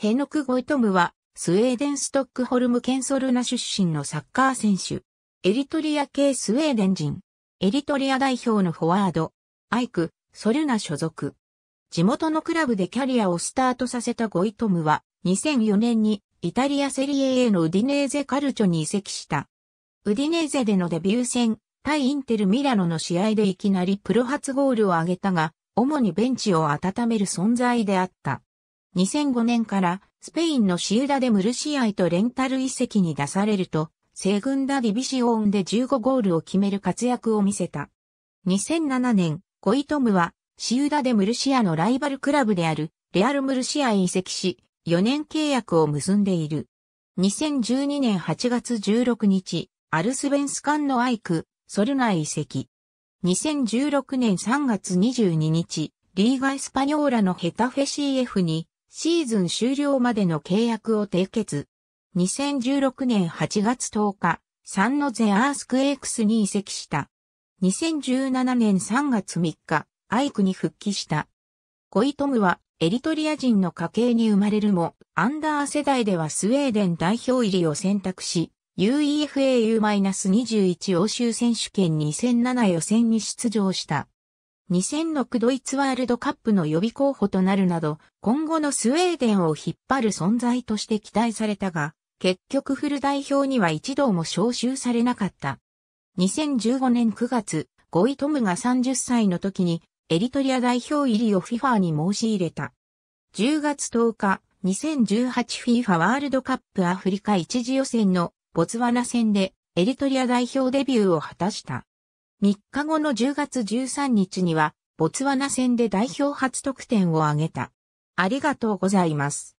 ヘノク・ゴイトムは、スウェーデン・ストックホルム・ケンソルナ出身のサッカー選手。エリトリア系スウェーデン人。エリトリア代表のフォワード。アイク、ソルナ所属。地元のクラブでキャリアをスタートさせたゴイトムは、2004年にイタリアセリエ A のウディネーゼカルチョに移籍した。ウディネーゼでのデビュー戦、対インテル・ミラノの試合でいきなりプロ初ゴールを挙げたが、主にベンチを温める存在であった。2005年からスペインのシウダでムルシアへとレンタル遺跡に出されると、セグンダディビシオンで15ゴールを決める活躍を見せた。2007年、ゴイトムはシウダでムルシアのライバルクラブであるレアルムルシアへ移籍し、4年契約を結んでいる。2012年8月16日、アルスベンスカンのアイク、ソルナへ移籍。2016年3月22日、リーガ・エスパニョーラのヘタフェ CF にシーズン終了までの契約を締結。2016年8月10日、サンノゼアースクエイクスに移籍した。2017年3月3日、アイクに復帰した。コイトムはエリトリア人の家系に生まれるも、アンダー世代ではスウェーデン代表入りを選択し、UEFAU-21 欧州選手権2007予選に出場した。2006ドイツワールドカップの予備候補となるなど、今後のスウェーデンを引っ張る存在として期待されたが、結局フル代表には一度も招集されなかった。2015年9月、ゴイトムが30歳の時に、エリトリア代表入りを FIFA に申し入れた。10月10日、2018FIFA ワールドカップアフリカ一次予選のボツワナ戦でエリトリア代表デビューを果たした。3日後の10月13日には、ボツワナ戦で代表初得点を挙げた。ありがとうございます。